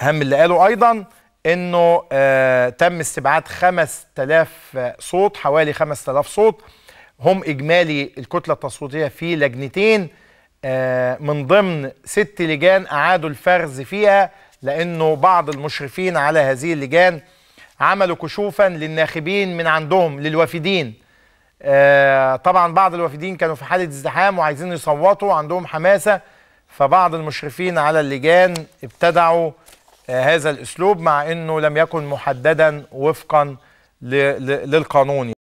اهم اللي قاله ايضا انه آه تم استبعاد 5000 صوت حوالي 5000 صوت هم اجمالي الكتله التصويتيه في لجنتين آه من ضمن ست لجان اعادوا الفرز فيها لانه بعض المشرفين على هذه اللجان عملوا كشوفا للناخبين من عندهم للوافدين آه طبعا بعض الوافدين كانوا في حاله ازدحام وعايزين يصوتوا عندهم حماسه فبعض المشرفين على اللجان ابتدعوا آه، هذا الاسلوب مع انه لم يكن محددا وفقا للقانون